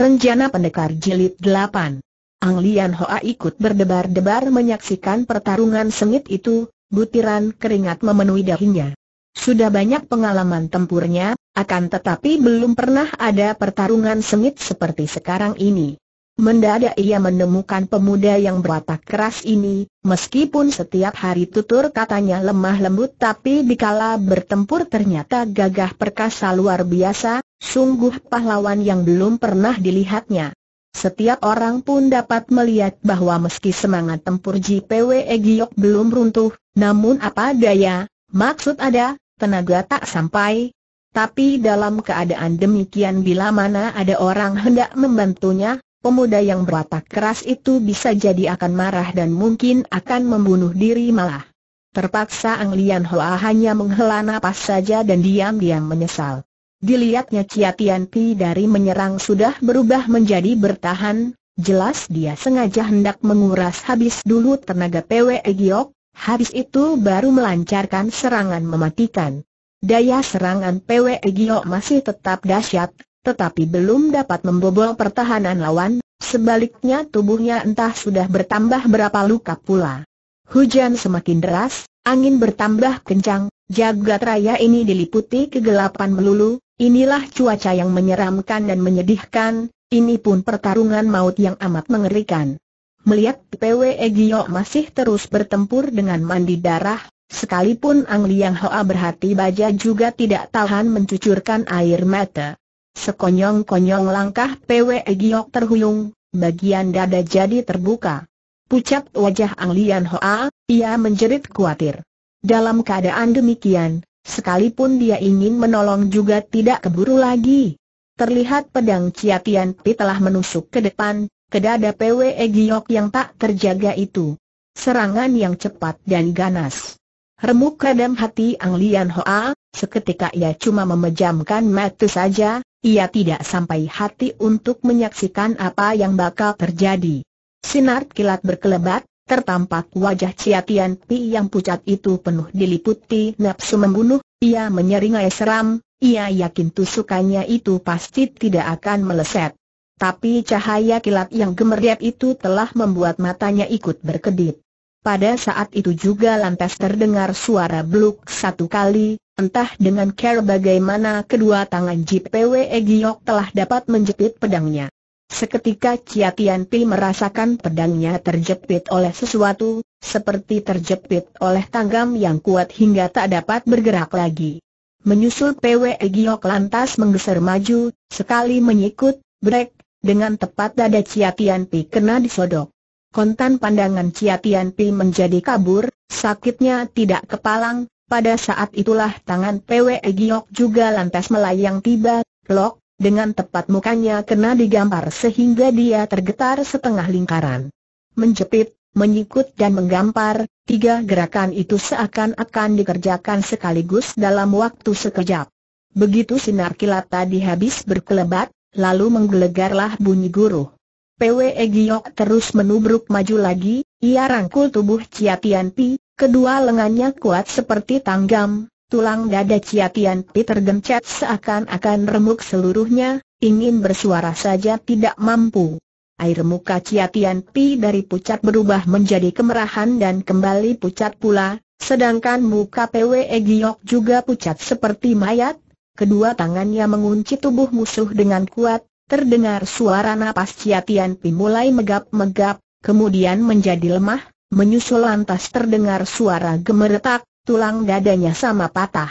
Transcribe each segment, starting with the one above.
Renjana Pendekar Jilid 8 Ang Lian Hoa ikut berdebar-debar menyaksikan pertarungan sengit itu, butiran keringat memenuhi dahinya. Sudah banyak pengalaman tempurnya, akan tetapi belum pernah ada pertarungan sengit seperti sekarang ini. Mendadak ia menemukan pemuda yang berwatak keras ini, meskipun setiap hari tutur katanya lemah lembut tapi dikala bertempur ternyata gagah perkasa luar biasa, sungguh pahlawan yang belum pernah dilihatnya. Setiap orang pun dapat melihat bahwa meski semangat tempur JPW Egyok belum runtuh, namun apa daya, maksud ada, tenaga tak sampai, tapi dalam keadaan demikian bila mana ada orang hendak membantunya, pemuda yang berwatak keras itu bisa jadi akan marah dan mungkin akan membunuh diri malah. Terpaksa Ang Lian Hoa hanya menghela napas saja dan diam-diam menyesal. Dilihatnya Chia Tian Pi dari menyerang sudah berubah menjadi bertahan, jelas dia sengaja hendak menguras habis dulu tenaga PWE Giok, habis itu baru melancarkan serangan mematikan. Daya serangan PWE Giok masih tetap dahsyat, tetapi belum dapat membobol pertahanan lawan, sebaliknya tubuhnya entah sudah bertambah berapa luka pula. Hujan semakin deras, angin bertambah kencang, jagat raya ini diliputi kegelapan melulu, inilah cuaca yang menyeramkan dan menyedihkan, ini pun pertarungan maut yang amat mengerikan. Melihat PW Egyo masih terus bertempur dengan mandi darah, sekalipun Ang Liang Hoa berhati baja juga tidak tahan mencucurkan air mata. Sekonyong-konyong langkah PW Giok terhuyung, bagian dada jadi terbuka. Pucat wajah Ang Lian Hoa, ia menjerit khawatir. Dalam keadaan demikian, sekalipun dia ingin menolong juga tidak keburu lagi. Terlihat pedang Chia Tian Pi telah menusuk ke depan, ke dada PW Giok yang tak terjaga itu. Serangan yang cepat dan ganas. Remuk redam hati Ang Lian Hoa, seketika ia cuma memejamkan mata saja, ia tidak sampai hati untuk menyaksikan apa yang bakal terjadi. Sinar kilat berkelebat, tertampak wajah Ciatian Pi yang pucat itu penuh diliputi nafsu membunuh, ia menyeringai seram, ia yakin tusukannya itu pasti tidak akan meleset. Tapi cahaya kilat yang gemerlap itu telah membuat matanya ikut berkedip. Pada saat itu juga lantas terdengar suara bluk satu kali, entah dengan care bagaimana kedua tangan JPW Egyok telah dapat menjepit pedangnya. Seketika Chia Tian Pi merasakan pedangnya terjepit oleh sesuatu, seperti terjepit oleh tanggam yang kuat hingga tak dapat bergerak lagi. Menyusul PW Egyok lantas menggeser maju, sekali menyikut, break, dengan tepat dada Chia Tian Pi kena disodok. Kontan pandangan Cia Tian Pi menjadi kabur, sakitnya tidak kepalang, pada saat itulah tangan PWE Giok juga lantas melayang tiba, lok, dengan tepat mukanya kena digampar sehingga dia tergetar setengah lingkaran. Menjepit, menyikut dan menggampar, tiga gerakan itu seakan-akan dikerjakan sekaligus dalam waktu sekejap. Begitu sinar kilat tadi habis berkelebat, lalu menggelegarlah bunyi guruh. PW e Giok terus menubruk maju lagi, ia rangkul tubuh Chia Tian Pi, kedua lengannya kuat seperti tanggam, tulang dada Chia Tian Pi tergencet seakan-akan remuk seluruhnya, ingin bersuara saja tidak mampu. Air muka Chia Tian Pi dari pucat berubah menjadi kemerahan dan kembali pucat pula, sedangkan muka PW e Giok juga pucat seperti mayat, Kedua tangannya mengunci tubuh musuh dengan kuat, Terdengar suara napas Ciatian Pi mulai megap-megap, kemudian menjadi lemah, menyusul lantas terdengar suara gemeretak, tulang dadanya sama patah.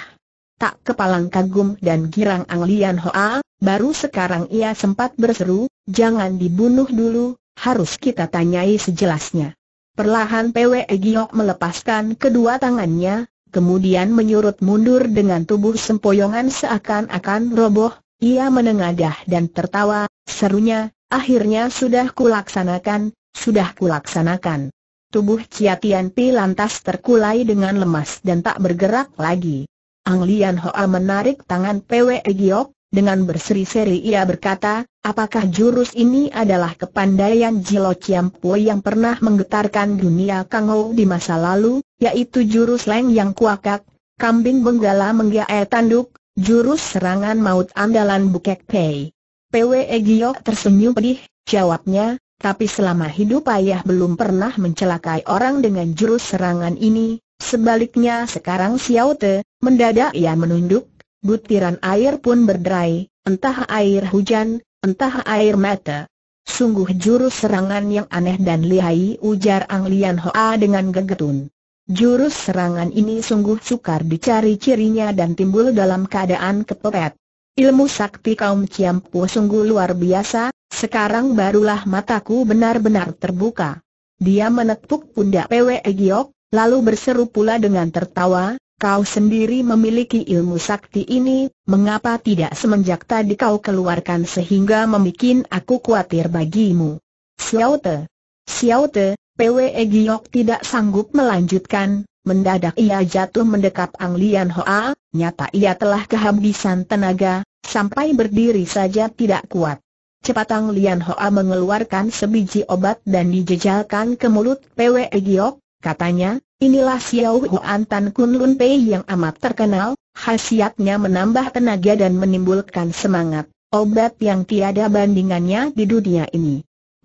Tak kepalang kagum dan girang Ang Lian Hoa, baru sekarang ia sempat berseru, jangan dibunuh dulu, harus kita tanyai sejelasnya. Perlahan Pwe Giok melepaskan kedua tangannya, kemudian menyurut mundur dengan tubuh sempoyongan seakan-akan roboh, ia menengadah dan tertawa, serunya, akhirnya sudah kulaksanakan, sudah kulaksanakan. Tubuh Chia Tian Pi lantas terkulai dengan lemas dan tak bergerak lagi. Ang Lian Hoa menarik tangan Pwe Giok, dengan berseri-seri ia berkata, apakah jurus ini adalah kepandaian Jilo Pue yang pernah menggetarkan dunia Kangou di masa lalu, yaitu jurus Leng Yang Kuakak, Kambing Benggala Menggae Tanduk, Jurus serangan maut andalan Bukek Pei. PWE Giok tersenyum pedih, jawabnya, tapi selama hidup ayah belum pernah mencelakai orang dengan jurus serangan ini, sebaliknya sekarang Xiao Te, mendadak ia menunduk, butiran air pun berderai, entah air hujan, entah air mata. Sungguh jurus serangan yang aneh dan lihai ujar Ang Lian Hoa dengan gegetun. Jurus serangan ini sungguh sukar dicari cirinya dan timbul dalam keadaan kepepet. Ilmu sakti kaum Ciampu sungguh luar biasa, sekarang barulah mataku benar-benar terbuka. Dia menepuk pundak Pwe Giok, lalu berseru pula dengan tertawa, Kau sendiri memiliki ilmu sakti ini, mengapa tidak semenjak tadi kau keluarkan sehingga membuat aku khawatir bagimu? Xiao Te, Xiao Te, PWE Giok tidak sanggup melanjutkan, mendadak ia jatuh mendekap Ang Lian Hoa, nyata ia telah kehabisan tenaga, sampai berdiri saja tidak kuat. Cepat Ang Lian Hoa mengeluarkan sebiji obat dan dijejalkan ke mulut PWE Giok, katanya, inilah Xiao Huan Tan Kun Lun Pei yang amat terkenal, khasiatnya menambah tenaga dan menimbulkan semangat, obat yang tiada bandingannya di dunia ini.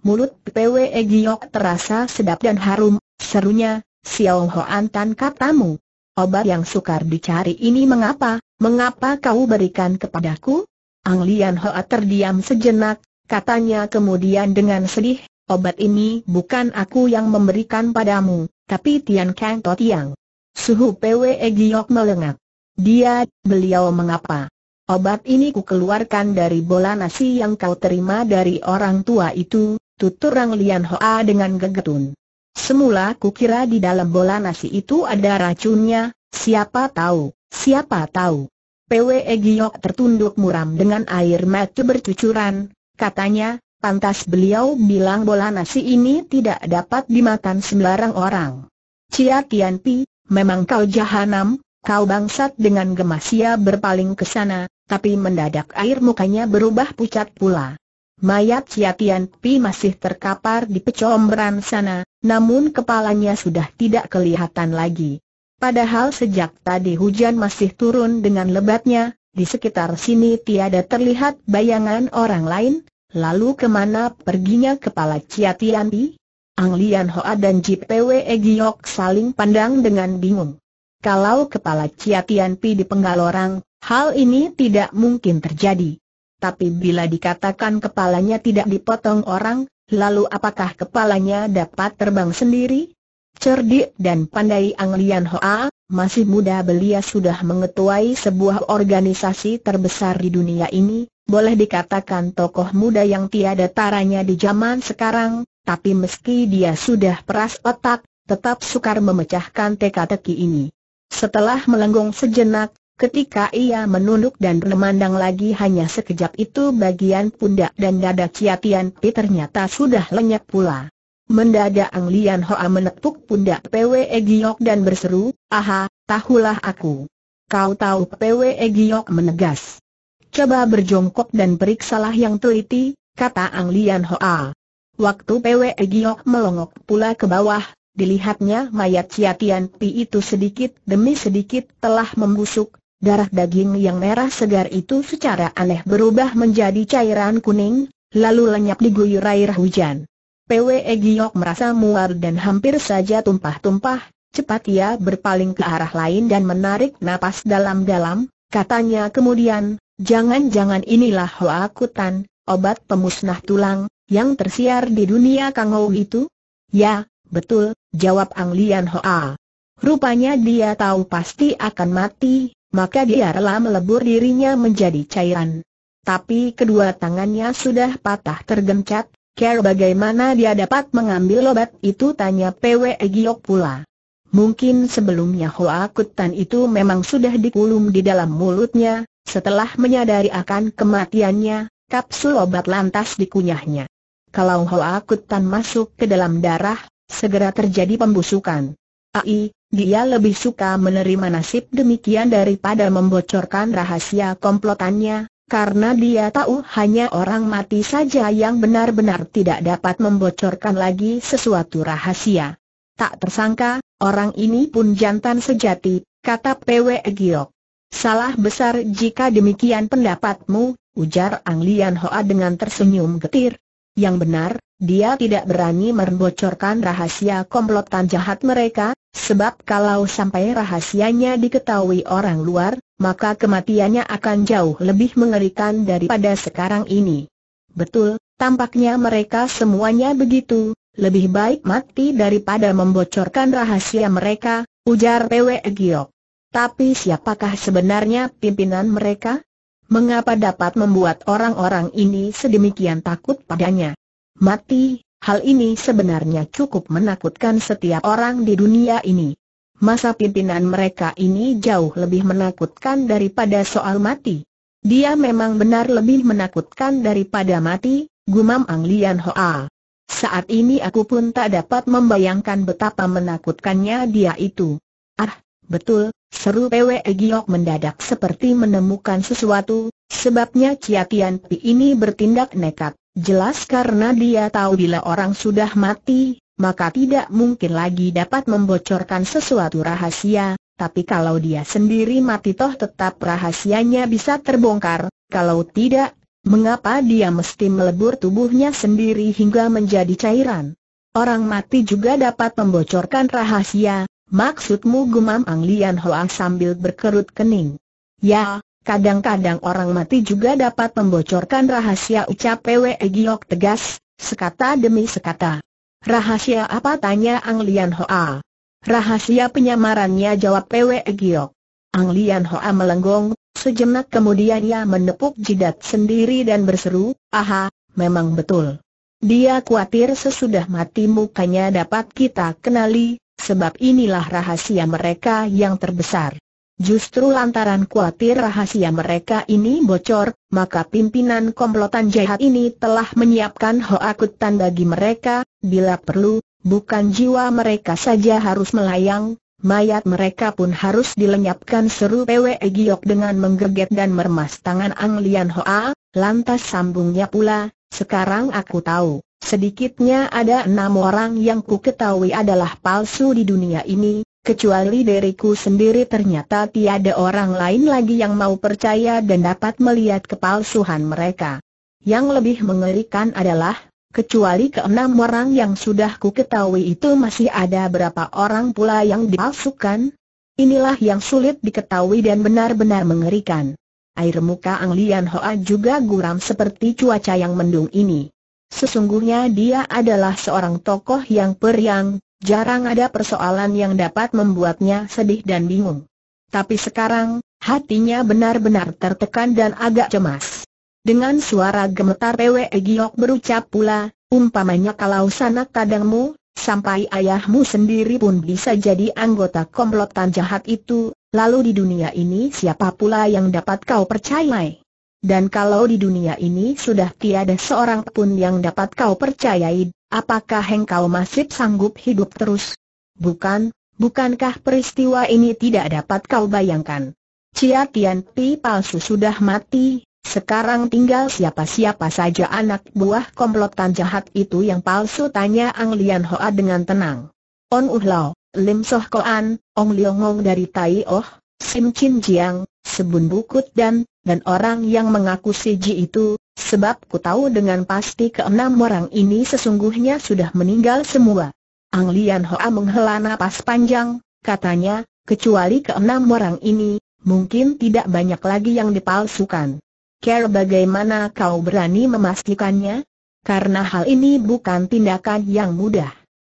Mulut PWE Giok terasa sedap dan harum, serunya, Xiao Hoan Tan katamu. Obat yang sukar dicari ini mengapa, mengapa kau berikan kepadaku? Ang Lian Hoa terdiam sejenak, katanya kemudian dengan sedih, obat ini bukan aku yang memberikan padamu, tapi Tian Kang To Tiang. Suhu PWE Giok melengak. Dia, beliau mengapa? Obat ini ku keluarkan dari bola nasi yang kau terima dari orang tua itu, tuturang Lian Hoa dengan gegetun. Semula kira di dalam bola nasi itu ada racunnya, siapa tahu, siapa tahu. PWE Giok tertunduk muram dengan air mata bercucuran, katanya, pantas beliau bilang bola nasi ini tidak dapat dimakan sembarang orang. Cia Pi, memang kau jahanam, kau bangsat dengan gemas ia berpaling ke sana, tapi mendadak air mukanya berubah pucat pula. Mayat Chia Pi masih terkapar di pecomberan sana, namun kepalanya sudah tidak kelihatan lagi. Padahal sejak tadi hujan masih turun dengan lebatnya, di sekitar sini tiada terlihat bayangan orang lain, lalu kemana perginya kepala Chia Tian Pi? Ang Lian Hoa dan Jip Pwe Giok saling pandang dengan bingung. Kalau kepala Chia Tian Pi dipenggal orang, hal ini tidak mungkin terjadi tapi bila dikatakan kepalanya tidak dipotong orang, lalu apakah kepalanya dapat terbang sendiri? Cerdik dan pandai Ang Lian Hoa, masih muda belia sudah mengetuai sebuah organisasi terbesar di dunia ini, boleh dikatakan tokoh muda yang tiada taranya di zaman sekarang, tapi meski dia sudah peras otak, tetap sukar memecahkan teka-teki ini. Setelah melenggong sejenak, Ketika ia menunduk dan memandang lagi hanya sekejap itu bagian pundak dan dada Chia Pi ternyata sudah lenyap pula. Mendadak Ang Lian Hoa menepuk pundak Pwe Giok dan berseru, Aha, tahulah aku. Kau tahu Pwe Giok menegas. Coba berjongkok dan periksalah yang teliti, kata Ang Lian Hoa. Waktu Pwe Giok melongok pula ke bawah, Dilihatnya mayat Ciatian Pi itu sedikit demi sedikit telah membusuk, Darah daging yang merah segar itu secara aneh berubah menjadi cairan kuning, lalu lenyap diguyur air hujan. PWE Giok merasa mual dan hampir saja tumpah-tumpah, cepat ia berpaling ke arah lain dan menarik napas dalam-dalam, katanya kemudian, jangan-jangan inilah hoakutan, obat pemusnah tulang, yang tersiar di dunia Kangou itu? Ya, betul, jawab Ang Lian Hoa. Rupanya dia tahu pasti akan mati, maka dia rela melebur dirinya menjadi cairan. Tapi kedua tangannya sudah patah tergencat, care bagaimana dia dapat mengambil obat itu tanya PW Giok pula. Mungkin sebelumnya Hoa Kutan itu memang sudah dikulum di dalam mulutnya, setelah menyadari akan kematiannya, kapsul obat lantas dikunyahnya. Kalau Hoa Kutan masuk ke dalam darah, segera terjadi pembusukan. Ai, dia lebih suka menerima nasib demikian daripada membocorkan rahasia komplotannya, karena dia tahu hanya orang mati saja yang benar-benar tidak dapat membocorkan lagi sesuatu rahasia. Tak tersangka, orang ini pun jantan sejati, kata PW Giok. Salah besar jika demikian pendapatmu, ujar Ang Lian Hoa dengan tersenyum getir. Yang benar, dia tidak berani membocorkan rahasia komplotan jahat mereka, sebab kalau sampai rahasianya diketahui orang luar, maka kematiannya akan jauh lebih mengerikan daripada sekarang ini. Betul, tampaknya mereka semuanya begitu, lebih baik mati daripada membocorkan rahasia mereka, ujar Pwe Giok. Tapi siapakah sebenarnya pimpinan mereka? Mengapa dapat membuat orang-orang ini sedemikian takut padanya? mati, hal ini sebenarnya cukup menakutkan setiap orang di dunia ini. Masa pimpinan mereka ini jauh lebih menakutkan daripada soal mati. Dia memang benar lebih menakutkan daripada mati, gumam Ang Lian Hoa. Saat ini aku pun tak dapat membayangkan betapa menakutkannya dia itu. Ah, betul, seru Pwe Giok mendadak seperti menemukan sesuatu, sebabnya Chia Tian Pi ini bertindak nekat. Jelas karena dia tahu bila orang sudah mati, maka tidak mungkin lagi dapat membocorkan sesuatu rahasia, tapi kalau dia sendiri mati toh tetap rahasianya bisa terbongkar, kalau tidak, mengapa dia mesti melebur tubuhnya sendiri hingga menjadi cairan? Orang mati juga dapat membocorkan rahasia, maksudmu gumam Ang Lian Hoa sambil berkerut kening. Ya, Kadang-kadang orang mati juga dapat membocorkan rahasia ucap Pwe Giok tegas, sekata demi sekata. Rahasia apa tanya Ang Lian Hoa? Rahasia penyamarannya jawab Pwe Giok. Ang Lian Hoa melenggong, sejenak kemudian ia menepuk jidat sendiri dan berseru, aha, memang betul. Dia khawatir sesudah mati mukanya dapat kita kenali, sebab inilah rahasia mereka yang terbesar. Justru lantaran khawatir rahasia mereka ini bocor, maka pimpinan komplotan jahat ini telah menyiapkan hoakutan bagi mereka, bila perlu, bukan jiwa mereka saja harus melayang, mayat mereka pun harus dilenyapkan seru Pwe Egyok dengan menggeget dan mermas tangan Ang Lian Hoa, lantas sambungnya pula, sekarang aku tahu, sedikitnya ada enam orang yang ku ketahui adalah palsu di dunia ini, Kecuali diriku sendiri ternyata tiada orang lain lagi yang mau percaya dan dapat melihat kepalsuhan mereka. Yang lebih mengerikan adalah, kecuali keenam orang yang sudah ku ketahui itu masih ada berapa orang pula yang dipalsukan? Inilah yang sulit diketahui dan benar-benar mengerikan. Air muka Ang Lian Hoa juga guram seperti cuaca yang mendung ini. Sesungguhnya dia adalah seorang tokoh yang periang, jarang ada persoalan yang dapat membuatnya sedih dan bingung. Tapi sekarang, hatinya benar-benar tertekan dan agak cemas. Dengan suara gemetar Pwe Giok berucap pula, umpamanya kalau sanak kadangmu, sampai ayahmu sendiri pun bisa jadi anggota komplotan jahat itu, lalu di dunia ini siapa pula yang dapat kau percayai? Dan kalau di dunia ini sudah tiada seorang pun yang dapat kau percayai, apakah engkau masih sanggup hidup terus? Bukan, bukankah peristiwa ini tidak dapat kau bayangkan? Cia Tian Pi palsu sudah mati, sekarang tinggal siapa-siapa saja anak buah komplotan jahat itu yang palsu tanya Ang Lian Hoa dengan tenang. On Uh Lao, Lim Soh Koan, Ong Ong dari Tai Oh, Sim Chin Jiang, Sebun Bukut dan dan orang yang mengaku Siji itu, sebab ku tahu dengan pasti keenam orang ini sesungguhnya sudah meninggal semua. Ang Lian Hoa menghela nafas panjang, katanya, kecuali keenam orang ini, mungkin tidak banyak lagi yang dipalsukan. Care bagaimana kau berani memastikannya? Karena hal ini bukan tindakan yang mudah.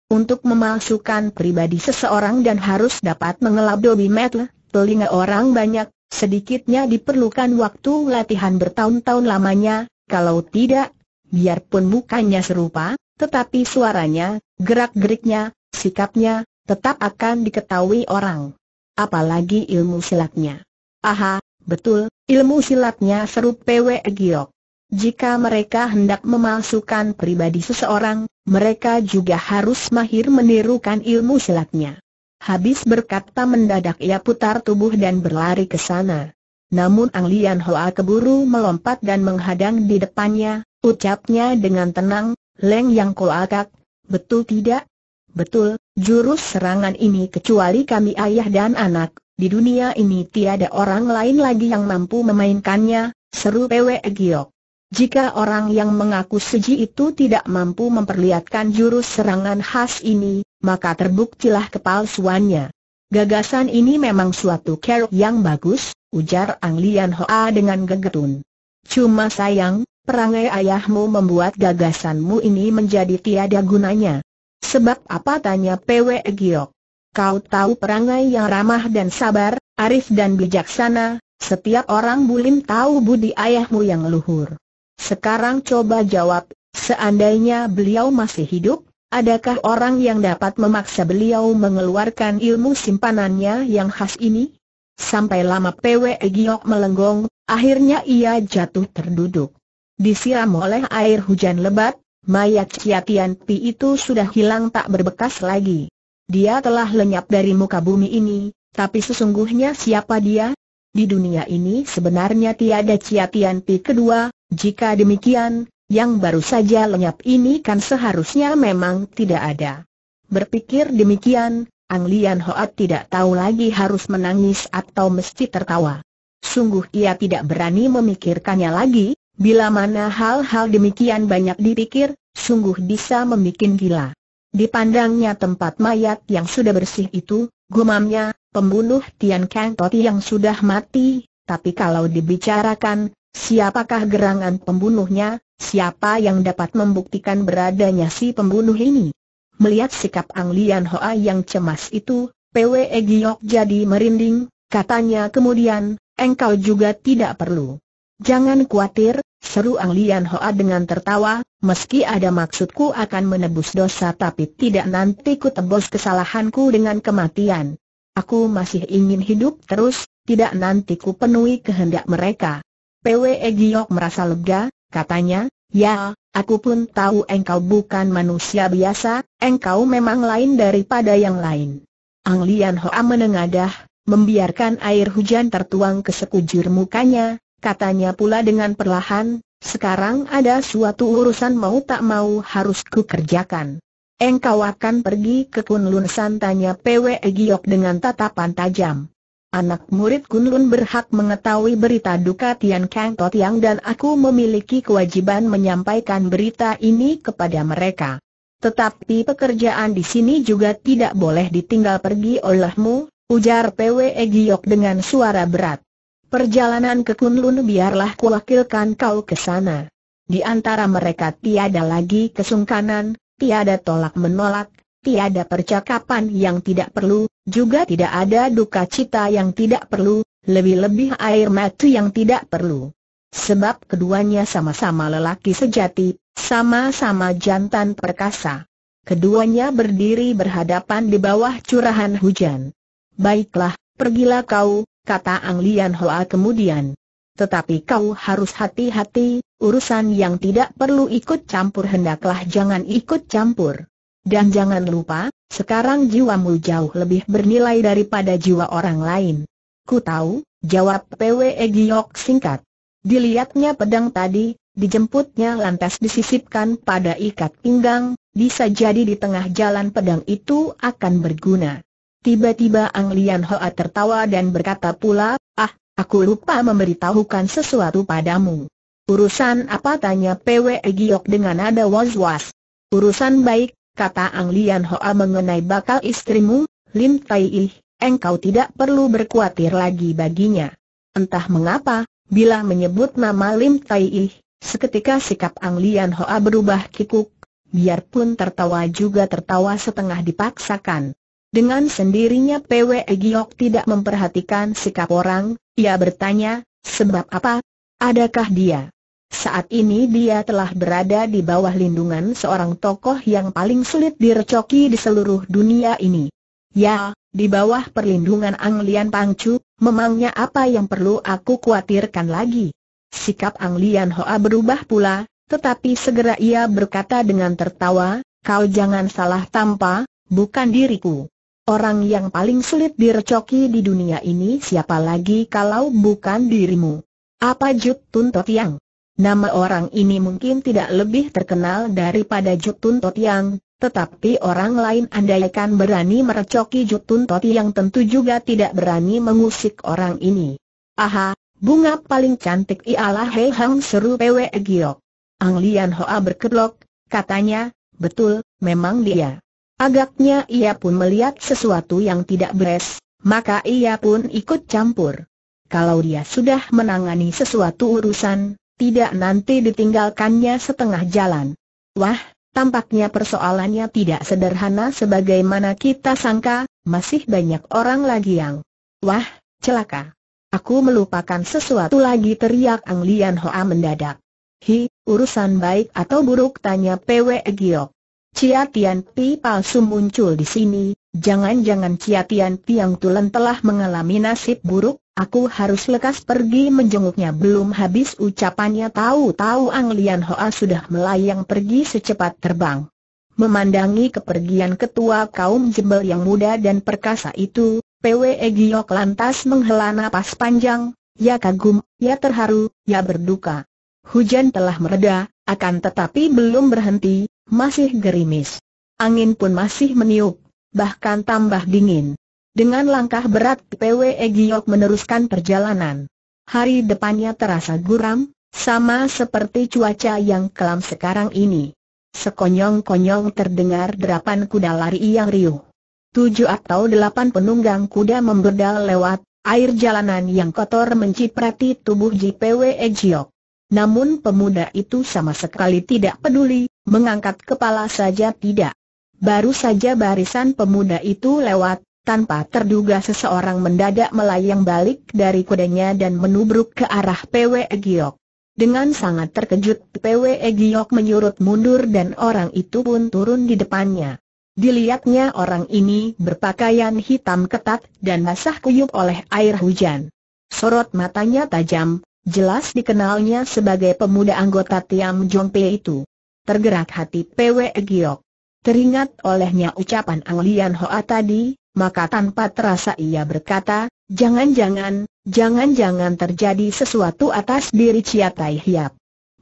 Untuk memalsukan pribadi seseorang dan harus dapat mengelabui mata, telinga orang banyak, Sedikitnya diperlukan waktu latihan bertahun-tahun lamanya, kalau tidak, biarpun mukanya serupa, tetapi suaranya, gerak-geriknya, sikapnya, tetap akan diketahui orang. Apalagi ilmu silatnya. Aha, betul, ilmu silatnya seru PW Giok. Jika mereka hendak memalsukan pribadi seseorang, mereka juga harus mahir menirukan ilmu silatnya. Habis berkata mendadak ia putar tubuh dan berlari ke sana. Namun Ang Lian Hoa keburu melompat dan menghadang di depannya, ucapnya dengan tenang, Leng Yang Koakak, betul tidak? Betul, jurus serangan ini kecuali kami ayah dan anak, di dunia ini tiada orang lain lagi yang mampu memainkannya, seru Pwe Giok. Jika orang yang mengaku seji itu tidak mampu memperlihatkan jurus serangan khas ini, maka terbuktilah kepalsuannya. Gagasan ini memang suatu keruk yang bagus, ujar Ang Lian Hoa dengan gegetun. Cuma sayang, perangai ayahmu membuat gagasanmu ini menjadi tiada gunanya. Sebab apa tanya PW Giok? Kau tahu perangai yang ramah dan sabar, arif dan bijaksana, setiap orang bulim tahu budi ayahmu yang luhur. Sekarang coba jawab, seandainya beliau masih hidup, Adakah orang yang dapat memaksa beliau mengeluarkan ilmu simpanannya yang khas ini? Sampai lama Pwe Giok melenggong, akhirnya ia jatuh terduduk. Disiram oleh air hujan lebat, mayat Ciatian Pi itu sudah hilang tak berbekas lagi. Dia telah lenyap dari muka bumi ini, tapi sesungguhnya siapa dia? Di dunia ini sebenarnya tiada Ciatian Pi kedua, jika demikian, yang baru saja lenyap ini kan seharusnya memang tidak ada. Berpikir demikian, Ang Lian Hoat tidak tahu lagi harus menangis atau mesti tertawa. Sungguh ia tidak berani memikirkannya lagi, bila mana hal-hal demikian banyak dipikir, sungguh bisa membuat gila. Dipandangnya tempat mayat yang sudah bersih itu, gumamnya, pembunuh Tian Kang Toti yang sudah mati, tapi kalau dibicarakan, Siapakah gerangan pembunuhnya, siapa yang dapat membuktikan beradanya si pembunuh ini? Melihat sikap Ang Lian Hoa yang cemas itu, PWE Giok jadi merinding, katanya kemudian, engkau juga tidak perlu. Jangan khawatir, seru Ang Lian Hoa dengan tertawa, meski ada maksudku akan menebus dosa tapi tidak nanti ku tebus kesalahanku dengan kematian. Aku masih ingin hidup terus, tidak nanti ku penuhi kehendak mereka. PWE Giok merasa lega, katanya, ya, aku pun tahu engkau bukan manusia biasa, engkau memang lain daripada yang lain. Ang Lian Hoa menengadah, membiarkan air hujan tertuang ke sekujur mukanya, katanya pula dengan perlahan, sekarang ada suatu urusan mau tak mau harus kukerjakan. Engkau akan pergi ke Kunlun San tanya PWE Giok dengan tatapan tajam. Anak murid Kunlun berhak mengetahui berita duka Tian Kang Yang dan aku memiliki kewajiban menyampaikan berita ini kepada mereka. Tetapi pekerjaan di sini juga tidak boleh ditinggal pergi olehmu, ujar Pwe Giok dengan suara berat. Perjalanan ke Kunlun biarlah kuwakilkan kau ke sana. Di antara mereka tiada lagi kesungkanan, tiada tolak menolak, tiada percakapan yang tidak perlu, juga tidak ada duka cita yang tidak perlu, lebih-lebih air mata yang tidak perlu. Sebab keduanya sama-sama lelaki sejati, sama-sama jantan perkasa. Keduanya berdiri berhadapan di bawah curahan hujan. Baiklah, pergilah kau, kata Ang Lian Hoa kemudian. Tetapi kau harus hati-hati, urusan yang tidak perlu ikut campur hendaklah jangan ikut campur. Dan jangan lupa, sekarang jiwamu jauh lebih bernilai daripada jiwa orang lain. Ku tahu, jawab PWE Giok singkat. Dilihatnya pedang tadi, dijemputnya lantas disisipkan pada ikat pinggang, bisa jadi di tengah jalan pedang itu akan berguna. Tiba-tiba Ang Lian Hoa tertawa dan berkata pula, ah, aku lupa memberitahukan sesuatu padamu. Urusan apa tanya PWE Giok dengan nada was-was. Urusan baik, kata Ang Lian Hoa mengenai bakal istrimu, Lim Tai Ih, engkau tidak perlu berkhawatir lagi baginya. Entah mengapa, bila menyebut nama Lim Tai Ih, seketika sikap Ang Lian Hoa berubah kikuk, biarpun tertawa juga tertawa setengah dipaksakan. Dengan sendirinya PW Giok tidak memperhatikan sikap orang, ia bertanya, sebab apa? Adakah dia? Saat ini dia telah berada di bawah lindungan seorang tokoh yang paling sulit direcoki di seluruh dunia ini. Ya, di bawah perlindungan Ang Lian Pangcu, memangnya apa yang perlu aku khawatirkan lagi? Sikap Ang Lian Hoa berubah pula, tetapi segera ia berkata dengan tertawa, kau jangan salah tampa, bukan diriku. Orang yang paling sulit direcoki di dunia ini siapa lagi kalau bukan dirimu? Apa Jut Tuntut Yang? Nama orang ini mungkin tidak lebih terkenal daripada Jutun Totiang, tetapi orang lain andaikan berani merecoki Jutun Totiang tentu juga tidak berani mengusik orang ini. Aha, bunga paling cantik ialah Hei Hang seru Pwe Giok. Ang Lian Hoa berkedok, katanya, betul, memang dia. Agaknya ia pun melihat sesuatu yang tidak beres, maka ia pun ikut campur. Kalau dia sudah menangani sesuatu urusan, tidak nanti ditinggalkannya setengah jalan. Wah, tampaknya persoalannya tidak sederhana sebagaimana kita sangka, masih banyak orang lagi yang Wah, celaka. Aku melupakan sesuatu lagi teriak Ang Lian Hoa mendadak. Hi, urusan baik atau buruk tanya PWE Giok. Cia Tian Pi palsu muncul di sini, Jangan-jangan Cia Tian Piang Tulen telah mengalami nasib buruk, aku harus lekas pergi menjenguknya belum habis ucapannya tahu-tahu Ang Lian Hoa sudah melayang pergi secepat terbang. Memandangi kepergian ketua kaum jembel yang muda dan perkasa itu, PWE Giyok lantas menghela napas panjang, ya kagum, ya terharu, ya berduka. Hujan telah mereda, akan tetapi belum berhenti, masih gerimis. Angin pun masih meniup bahkan tambah dingin. Dengan langkah berat PW Egiok meneruskan perjalanan. Hari depannya terasa guram, sama seperti cuaca yang kelam sekarang ini. Sekonyong-konyong terdengar derapan kuda lari yang riuh. Tujuh atau delapan penunggang kuda memberdal lewat, air jalanan yang kotor menciprati tubuh JPW Egiok. Namun pemuda itu sama sekali tidak peduli, mengangkat kepala saja tidak. Baru saja barisan pemuda itu lewat, tanpa terduga seseorang mendadak melayang balik dari kudanya dan menubruk ke arah PW Giok. Dengan sangat terkejut, PW Giok menyurut mundur dan orang itu pun turun di depannya. Dilihatnya orang ini berpakaian hitam ketat dan basah kuyup oleh air hujan. Sorot matanya tajam, jelas dikenalnya sebagai pemuda anggota Tiam Jongpe itu. Tergerak hati PW Giok. Teringat olehnya ucapan Ang Lian Hoa tadi, maka tanpa terasa ia berkata, jangan-jangan, jangan-jangan terjadi sesuatu atas diri Chia Tai Hiap.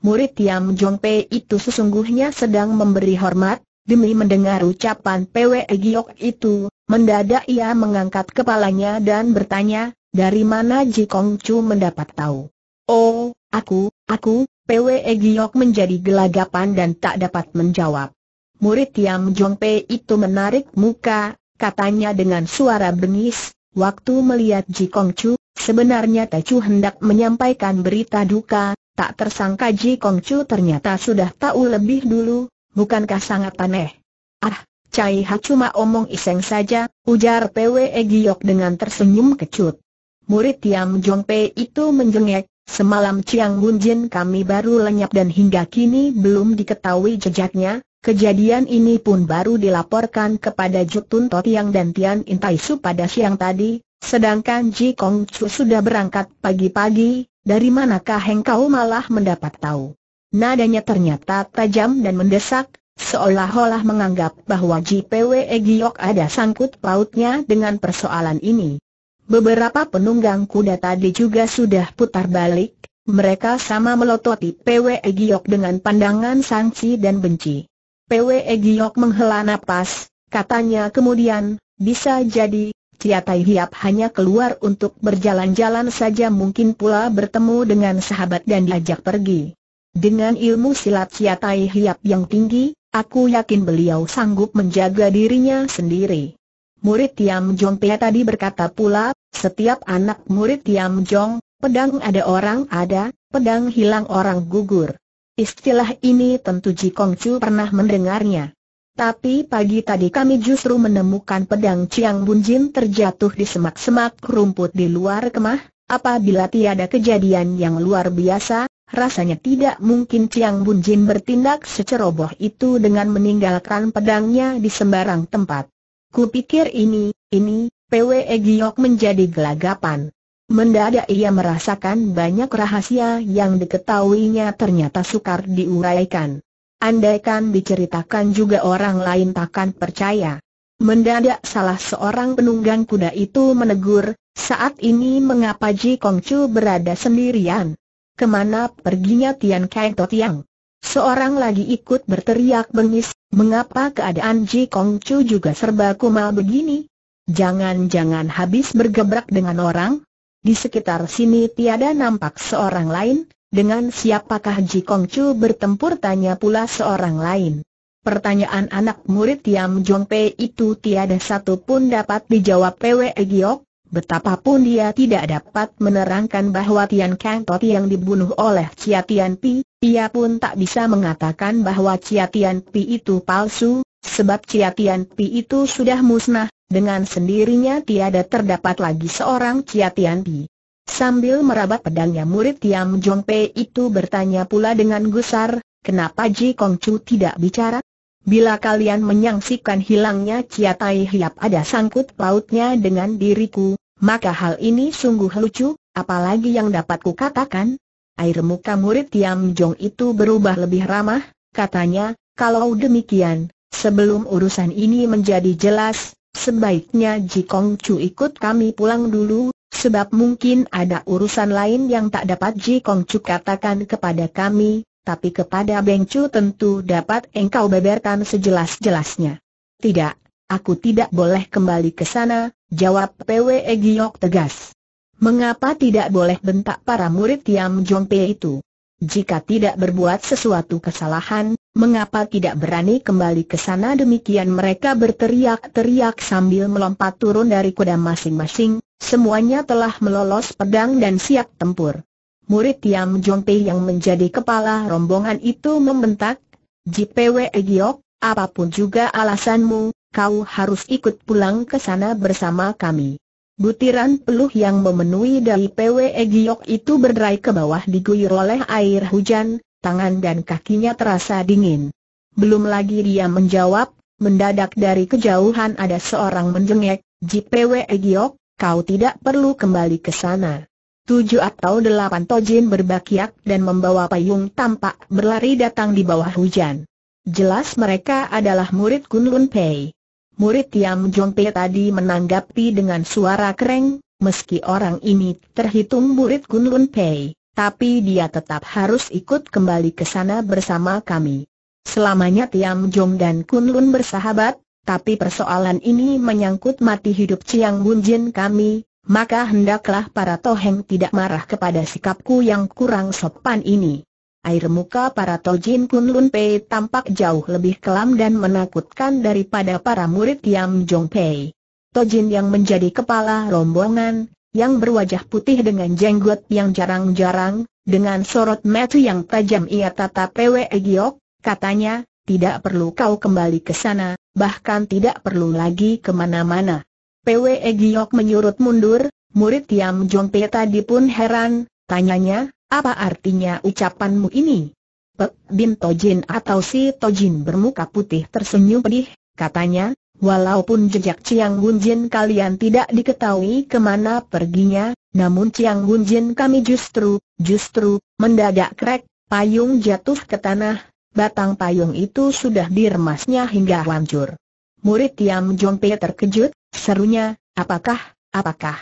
Murid Tiam Jong Pei itu sesungguhnya sedang memberi hormat, demi mendengar ucapan Pwe Giok itu, mendadak ia mengangkat kepalanya dan bertanya, dari mana Ji Kong Chu mendapat tahu? Oh, aku, aku, Pwe Giok menjadi gelagapan dan tak dapat menjawab murid Tiam Jongpe itu menarik muka, katanya dengan suara bengis, waktu melihat Ji Kong Chu, sebenarnya Chu hendak menyampaikan berita duka, tak tersangka Ji Kong Chu ternyata sudah tahu lebih dulu, bukankah sangat aneh? Ah, Cai Ha cuma omong iseng saja, ujar Pwe Giok dengan tersenyum kecut. Murid Tiam Jongpe itu menjengek, Semalam Chiang Jin kami baru lenyap dan hingga kini belum diketahui jejaknya, Kejadian ini pun baru dilaporkan kepada Jutun Totiang dan Tian Intaisu pada siang tadi, sedangkan Ji Kong Chu sudah berangkat pagi-pagi, dari manakah engkau malah mendapat tahu? Nadanya ternyata tajam dan mendesak, seolah-olah menganggap bahwa Ji PWE Giok ada sangkut pautnya dengan persoalan ini. Beberapa penunggang kuda tadi juga sudah putar balik, mereka sama melototi PWE Giok dengan pandangan sangsi dan benci. PWE Giok menghela nafas, katanya kemudian, bisa jadi, Cia Tai Hiap hanya keluar untuk berjalan-jalan saja mungkin pula bertemu dengan sahabat dan diajak pergi. Dengan ilmu silat Cia Tai Hiap yang tinggi, aku yakin beliau sanggup menjaga dirinya sendiri. Murid Tiam Jong Pia tadi berkata pula, setiap anak murid Tiam Jong, pedang ada orang ada, pedang hilang orang gugur. Istilah ini tentu Ji Chu pernah mendengarnya. Tapi pagi tadi kami justru menemukan pedang Chiang Jin terjatuh di semak-semak rumput di luar kemah, apabila tiada kejadian yang luar biasa, rasanya tidak mungkin Chiang Jin bertindak seceroboh itu dengan meninggalkan pedangnya di sembarang tempat. Kupikir ini, ini, PWE Giok menjadi gelagapan. Mendadak ia merasakan banyak rahasia yang diketahuinya ternyata sukar diuraikan. Andaikan diceritakan juga orang lain takkan percaya. Mendadak salah seorang penunggang kuda itu menegur, saat ini mengapa Ji Kongcu berada sendirian? Kemana perginya Tian Kai To Tiang? Seorang lagi ikut berteriak bengis, mengapa keadaan Ji Kongcu juga serba kumal begini? Jangan-jangan habis bergebrak dengan orang? Di sekitar sini tiada nampak seorang lain, dengan siapakah Ji Kong Chu bertempur tanya pula seorang lain. Pertanyaan anak murid Yam Jong Pei itu tiada satu pun dapat dijawab Pwe Giok, betapapun dia tidak dapat menerangkan bahwa Tian Kang Tot yang dibunuh oleh Chia Tian Pi, ia pun tak bisa mengatakan bahwa Chia Tian Pi itu palsu, sebab Chia Tian Pi itu sudah musnah, dengan sendirinya tiada terdapat lagi seorang Chia Tian Pi. Sambil merabat pedangnya murid Tiam Jong Pei itu bertanya pula dengan gusar, kenapa Ji Kong Chu tidak bicara? Bila kalian menyaksikan hilangnya Chia Tai Hiap ada sangkut pautnya dengan diriku, maka hal ini sungguh lucu, apalagi yang dapat kukatakan? Air muka murid Tiam Jong itu berubah lebih ramah, katanya, kalau demikian, sebelum urusan ini menjadi jelas, Sebaiknya Ji Kong Chu ikut kami pulang dulu, sebab mungkin ada urusan lain yang tak dapat Ji Kong Chu katakan kepada kami, tapi kepada Beng Chu tentu dapat engkau beberkan sejelas-jelasnya. Tidak, aku tidak boleh kembali ke sana, jawab PWE Giok tegas. Mengapa tidak boleh bentak para murid Tiam Jong Pei itu? Jika tidak berbuat sesuatu kesalahan, Mengapa tidak berani kembali ke sana demikian mereka berteriak-teriak sambil melompat turun dari kuda masing-masing, semuanya telah melolos pedang dan siap tempur. Murid Tiam Jongpei yang menjadi kepala rombongan itu membentak, JPW Giok, apapun juga alasanmu, kau harus ikut pulang ke sana bersama kami. Butiran peluh yang memenuhi dari PW Giok itu berderai ke bawah diguyur oleh air hujan, tangan dan kakinya terasa dingin. Belum lagi dia menjawab, mendadak dari kejauhan ada seorang menjengek, JPW Egyok, kau tidak perlu kembali ke sana. Tujuh atau delapan tojin berbakiak dan membawa payung tampak berlari datang di bawah hujan. Jelas mereka adalah murid Kun Pei. Murid Tiam Jong Pei tadi menanggapi dengan suara kereng, meski orang ini terhitung murid Kun Pei tapi dia tetap harus ikut kembali ke sana bersama kami. Selamanya Tiam Jong dan Kun Lun bersahabat, tapi persoalan ini menyangkut mati hidup Ciang Bun Jin kami, maka hendaklah para toheng tidak marah kepada sikapku yang kurang sopan ini. Air muka para Tojin Kun Lun Pei tampak jauh lebih kelam dan menakutkan daripada para murid Tiam Jong Pei. Tojin yang menjadi kepala rombongan, yang berwajah putih dengan jenggot yang jarang-jarang, dengan sorot mata yang tajam ia tata Pwe Giok, katanya, tidak perlu kau kembali ke sana, bahkan tidak perlu lagi kemana-mana. Pwe Giok menyurut mundur, murid Tiam Pe tadi pun heran, tanyanya, apa artinya ucapanmu ini? Pek Bin Tojin atau si Tojin bermuka putih tersenyum pedih, katanya, Walaupun jejak Ciang Gunjin kalian tidak diketahui kemana perginya, namun Ciang Gunjin kami justru, justru, mendadak krek, payung jatuh ke tanah, batang payung itu sudah diremasnya hingga hancur. Murid Tiam Jong Pei terkejut, serunya, apakah, apakah?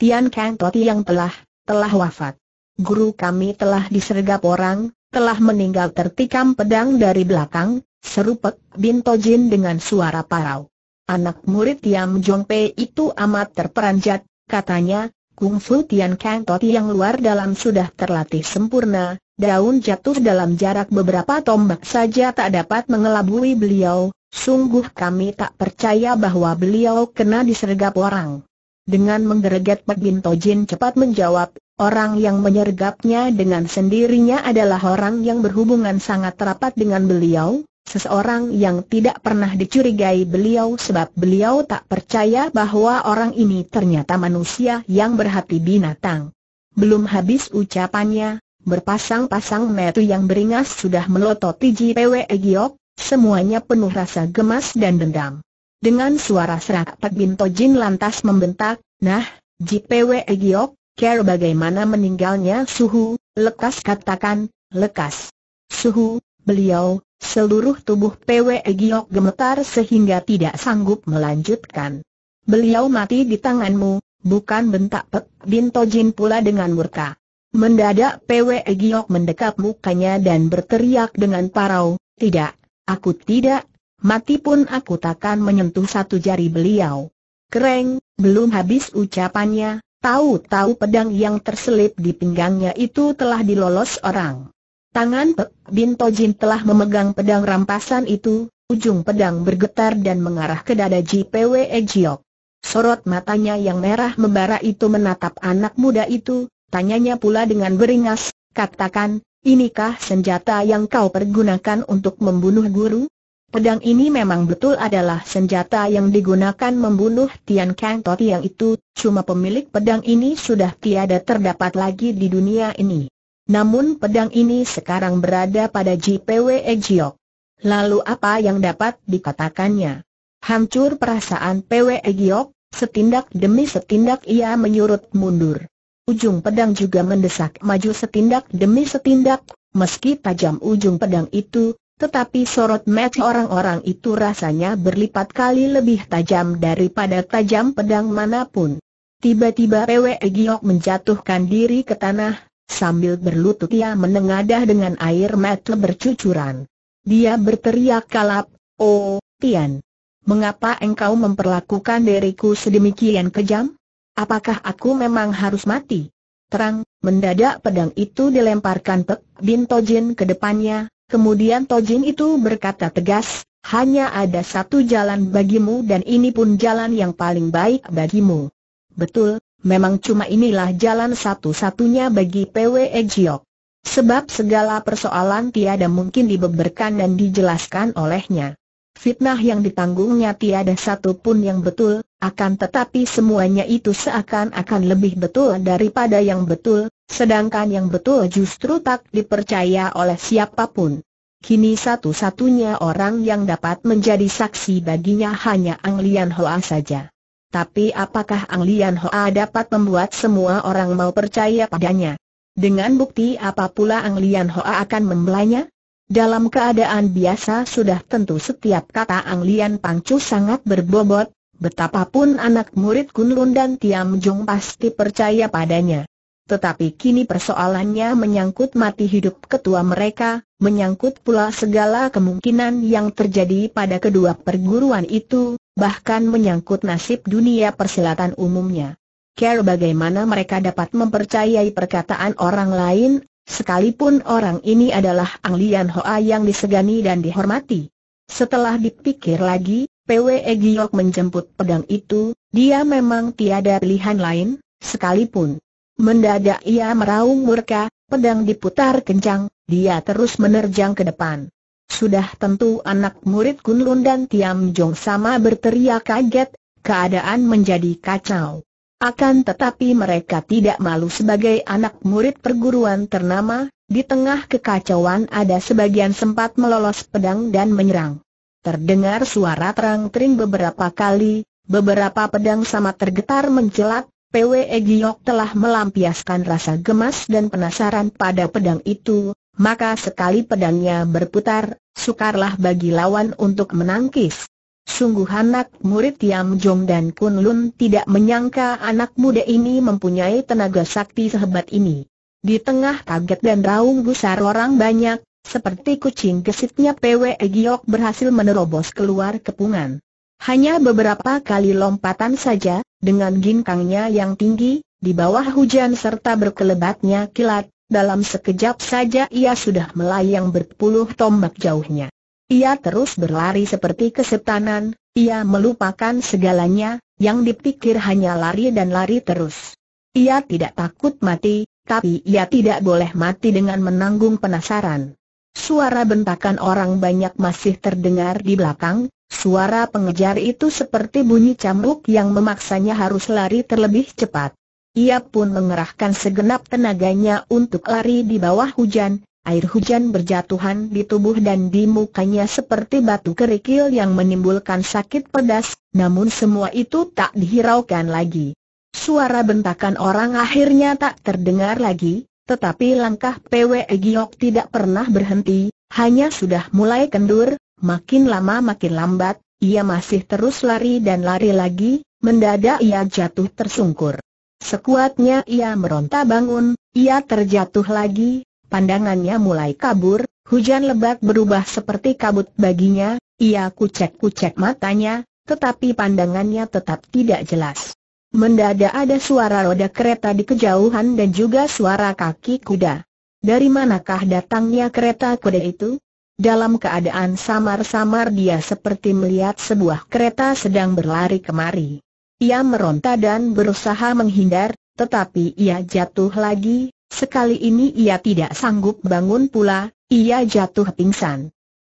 Tian Kang Toti yang telah, telah wafat. Guru kami telah disergap orang, telah meninggal tertikam pedang dari belakang, serupek Bin Tojin dengan suara parau. Anak murid Tiam Jong Pei itu amat terperanjat, katanya, kung fu Tian Kang Toti yang luar dalam sudah terlatih sempurna, daun jatuh dalam jarak beberapa tombak saja tak dapat mengelabui beliau, sungguh kami tak percaya bahwa beliau kena disergap orang. Dengan menggereget Pak Binto Jin cepat menjawab, orang yang menyergapnya dengan sendirinya adalah orang yang berhubungan sangat rapat dengan beliau, seseorang yang tidak pernah dicurigai beliau sebab beliau tak percaya bahwa orang ini ternyata manusia yang berhati binatang. Belum habis ucapannya, berpasang-pasang metu yang beringas sudah melototi PW Giok, semuanya penuh rasa gemas dan dendam. Dengan suara serak Pak Binto Jin lantas membentak, Nah, PW Giok, care bagaimana meninggalnya Suhu, lekas katakan, lekas. Suhu, beliau, Seluruh tubuh PW Giok gemetar sehingga tidak sanggup melanjutkan. Beliau mati di tanganmu, bukan bentak Pek Binto Jin pula dengan murka. Mendadak PW Giok mendekap mukanya dan berteriak dengan parau, tidak, aku tidak, mati pun aku takkan menyentuh satu jari beliau. Kereng, belum habis ucapannya, tahu-tahu pedang yang terselip di pinggangnya itu telah dilolos orang. Tangan Pek Bin Tojin telah memegang pedang rampasan itu, ujung pedang bergetar dan mengarah ke dada JPW Ejiok. Sorot matanya yang merah membara itu menatap anak muda itu, tanyanya pula dengan beringas, katakan, inikah senjata yang kau pergunakan untuk membunuh guru? Pedang ini memang betul adalah senjata yang digunakan membunuh Tian Kang Tot yang itu, cuma pemilik pedang ini sudah tiada terdapat lagi di dunia ini. Namun pedang ini sekarang berada pada JPW Ejiok. Lalu apa yang dapat dikatakannya? Hancur perasaan PW Ejiok, setindak demi setindak ia menyurut mundur. Ujung pedang juga mendesak maju setindak demi setindak, meski tajam ujung pedang itu, tetapi sorot mata orang-orang itu rasanya berlipat kali lebih tajam daripada tajam pedang manapun. Tiba-tiba PW Egyok menjatuhkan diri ke tanah, Sambil berlutut ia menengadah dengan air mata bercucuran. Dia berteriak kalap, Oh, Tian! Mengapa engkau memperlakukan diriku sedemikian kejam? Apakah aku memang harus mati? Terang, mendadak pedang itu dilemparkan Pek Bin Tojin ke depannya, kemudian Tojin itu berkata tegas, hanya ada satu jalan bagimu dan ini pun jalan yang paling baik bagimu. Betul, memang cuma inilah jalan satu-satunya bagi PWE Giok. Sebab segala persoalan tiada mungkin dibeberkan dan dijelaskan olehnya. Fitnah yang ditanggungnya tiada satu pun yang betul, akan tetapi semuanya itu seakan-akan lebih betul daripada yang betul, sedangkan yang betul justru tak dipercaya oleh siapapun. Kini satu-satunya orang yang dapat menjadi saksi baginya hanya Ang Lian Hoa saja tapi apakah Ang Lian Hoa dapat membuat semua orang mau percaya padanya? Dengan bukti apa pula Ang Lian Hoa akan membelanya? Dalam keadaan biasa sudah tentu setiap kata Ang Lian Pangcu sangat berbobot, betapapun anak murid Kunlun dan Tiam Jung pasti percaya padanya tetapi kini persoalannya menyangkut mati hidup ketua mereka, menyangkut pula segala kemungkinan yang terjadi pada kedua perguruan itu, bahkan menyangkut nasib dunia persilatan umumnya. Care bagaimana mereka dapat mempercayai perkataan orang lain, sekalipun orang ini adalah Ang Lian Hoa yang disegani dan dihormati. Setelah dipikir lagi, Pw e Giok menjemput pedang itu, dia memang tiada pilihan lain, sekalipun Mendadak ia meraung murka, pedang diputar kencang, dia terus menerjang ke depan. Sudah tentu anak murid Kunlun dan Tiam Jong sama berteriak kaget, keadaan menjadi kacau. Akan tetapi mereka tidak malu sebagai anak murid perguruan ternama, di tengah kekacauan ada sebagian sempat melolos pedang dan menyerang. Terdengar suara terang-tering beberapa kali, beberapa pedang sama tergetar mencelat, PW Giok telah melampiaskan rasa gemas dan penasaran pada pedang itu, maka sekali pedangnya berputar, sukarlah bagi lawan untuk menangkis. Sungguh anak murid Tiam Jong dan Kun Lun tidak menyangka anak muda ini mempunyai tenaga sakti sehebat ini. Di tengah kaget dan raung gusar orang banyak, seperti kucing gesitnya PW Giok berhasil menerobos keluar kepungan. Hanya beberapa kali lompatan saja, dengan ginkangnya yang tinggi, di bawah hujan serta berkelebatnya kilat, dalam sekejap saja ia sudah melayang berpuluh tombak jauhnya. Ia terus berlari seperti kesetanan, ia melupakan segalanya, yang dipikir hanya lari dan lari terus. Ia tidak takut mati, tapi ia tidak boleh mati dengan menanggung penasaran. Suara bentakan orang banyak masih terdengar di belakang, Suara pengejar itu seperti bunyi cambuk yang memaksanya harus lari terlebih cepat. Ia pun mengerahkan segenap tenaganya untuk lari di bawah hujan, air hujan berjatuhan di tubuh dan di mukanya seperti batu kerikil yang menimbulkan sakit pedas, namun semua itu tak dihiraukan lagi. Suara bentakan orang akhirnya tak terdengar lagi, tetapi langkah PWE Giok tidak pernah berhenti, hanya sudah mulai kendur, Makin lama makin lambat, ia masih terus lari dan lari lagi, mendadak ia jatuh tersungkur. Sekuatnya ia meronta bangun, ia terjatuh lagi, pandangannya mulai kabur, hujan lebat berubah seperti kabut baginya, ia kucek-kucek matanya, tetapi pandangannya tetap tidak jelas. Mendadak ada suara roda kereta di kejauhan dan juga suara kaki kuda. Dari manakah datangnya kereta kuda itu? Dalam keadaan samar-samar dia seperti melihat sebuah kereta sedang berlari kemari. Ia meronta dan berusaha menghindar, tetapi ia jatuh lagi, sekali ini ia tidak sanggup bangun pula, ia jatuh pingsan.